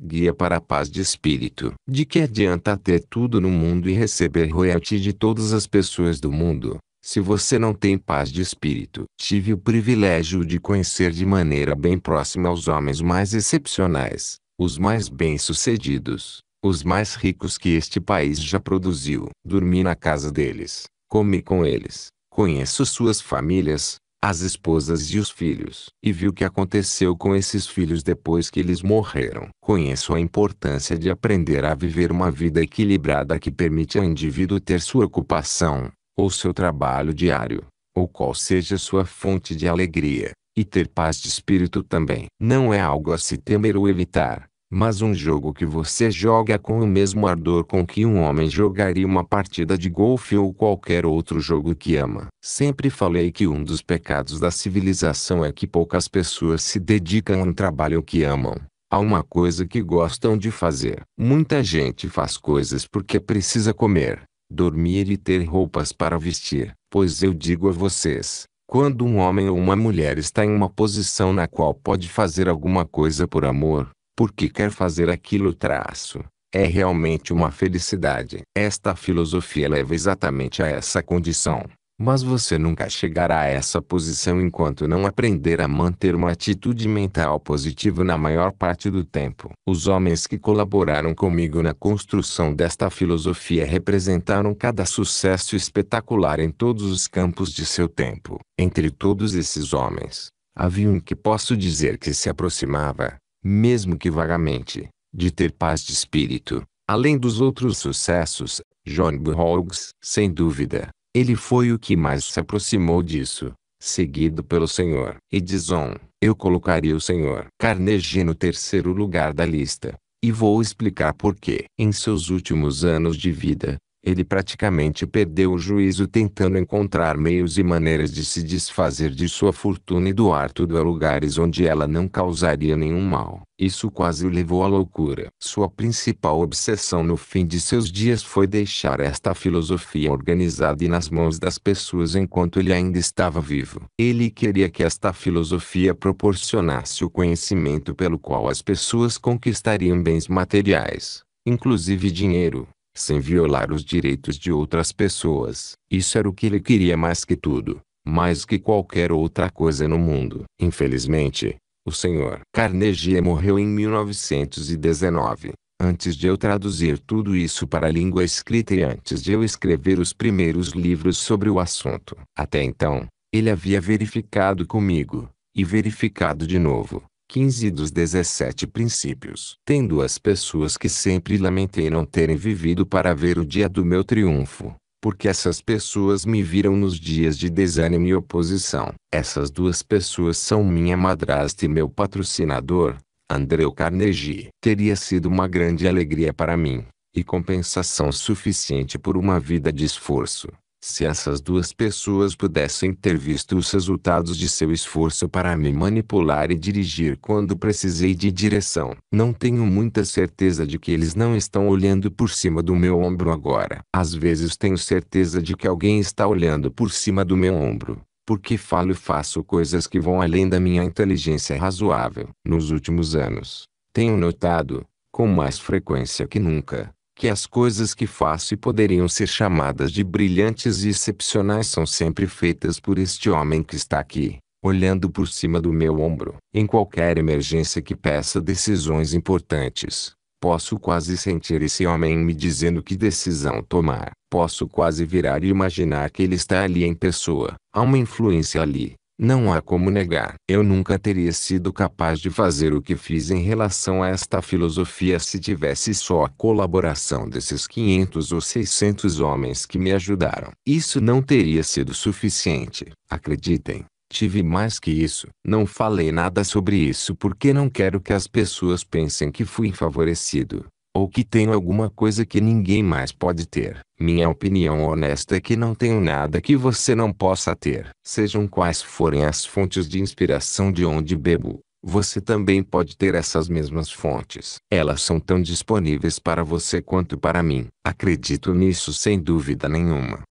guia para a paz de espírito. De que adianta ter tudo no mundo e receber royalty de todas as pessoas do mundo, se você não tem paz de espírito? Tive o privilégio de conhecer de maneira bem próxima os homens mais excepcionais, os mais bem-sucedidos, os mais ricos que este país já produziu. Dormi na casa deles, comi com eles, conheço suas famílias, as esposas e os filhos, e viu o que aconteceu com esses filhos depois que eles morreram. Conheço a importância de aprender a viver uma vida equilibrada que permite ao indivíduo ter sua ocupação, ou seu trabalho diário, ou qual seja sua fonte de alegria, e ter paz de espírito também. Não é algo a se temer ou evitar mas um jogo que você joga com o mesmo ardor com que um homem jogaria uma partida de golfe ou qualquer outro jogo que ama. Sempre falei que um dos pecados da civilização é que poucas pessoas se dedicam a um trabalho que amam. Há uma coisa que gostam de fazer. Muita gente faz coisas porque precisa comer, dormir e ter roupas para vestir. Pois eu digo a vocês, quando um homem ou uma mulher está em uma posição na qual pode fazer alguma coisa por amor, porque quer fazer aquilo traço. É realmente uma felicidade. Esta filosofia leva exatamente a essa condição. Mas você nunca chegará a essa posição enquanto não aprender a manter uma atitude mental positiva na maior parte do tempo. Os homens que colaboraram comigo na construção desta filosofia representaram cada sucesso espetacular em todos os campos de seu tempo. Entre todos esses homens, havia um que posso dizer que se aproximava, mesmo que vagamente, de ter paz de espírito. Além dos outros sucessos, John Burroughs, sem dúvida, ele foi o que mais se aproximou disso, seguido pelo Senhor Edison. Eu colocaria o Senhor Carnegie no terceiro lugar da lista, e vou explicar por que. Em seus últimos anos de vida, ele praticamente perdeu o juízo tentando encontrar meios e maneiras de se desfazer de sua fortuna e doar tudo a lugares onde ela não causaria nenhum mal. Isso quase o levou à loucura. Sua principal obsessão no fim de seus dias foi deixar esta filosofia organizada e nas mãos das pessoas enquanto ele ainda estava vivo. Ele queria que esta filosofia proporcionasse o conhecimento pelo qual as pessoas conquistariam bens materiais, inclusive dinheiro, sem violar os direitos de outras pessoas. Isso era o que ele queria mais que tudo, mais que qualquer outra coisa no mundo. Infelizmente, o senhor Carnegie morreu em 1919. Antes de eu traduzir tudo isso para a língua escrita e antes de eu escrever os primeiros livros sobre o assunto. Até então, ele havia verificado comigo, e verificado de novo, 15 dos 17 princípios. Tem duas pessoas que sempre lamentei não terem vivido para ver o dia do meu triunfo, porque essas pessoas me viram nos dias de desânimo e oposição. Essas duas pessoas são minha madrasta e meu patrocinador, Andreu Carnegie. Teria sido uma grande alegria para mim, e compensação suficiente por uma vida de esforço, se essas duas pessoas pudessem ter visto os resultados de seu esforço para me manipular e dirigir quando precisei de direção, não tenho muita certeza de que eles não estão olhando por cima do meu ombro agora. Às vezes tenho certeza de que alguém está olhando por cima do meu ombro porque falo e faço coisas que vão além da minha inteligência razoável. Nos últimos anos, tenho notado, com mais frequência que nunca, que as coisas que faço e poderiam ser chamadas de brilhantes e excepcionais são sempre feitas por este homem que está aqui, olhando por cima do meu ombro. Em qualquer emergência que peça decisões importantes, posso quase sentir esse homem me dizendo que decisão tomar. Posso quase virar e imaginar que ele está ali em pessoa. Há uma influência ali, não há como negar. Eu nunca teria sido capaz de fazer o que fiz em relação a esta filosofia se tivesse só a colaboração desses 500 ou 600 homens que me ajudaram. Isso não teria sido suficiente, acreditem. Tive mais que isso. Não falei nada sobre isso porque não quero que as pessoas pensem que fui favorecido. Ou que tenho alguma coisa que ninguém mais pode ter. Minha opinião honesta é que não tenho nada que você não possa ter. Sejam quais forem as fontes de inspiração de onde bebo, você também pode ter essas mesmas fontes. Elas são tão disponíveis para você quanto para mim. Acredito nisso sem dúvida nenhuma.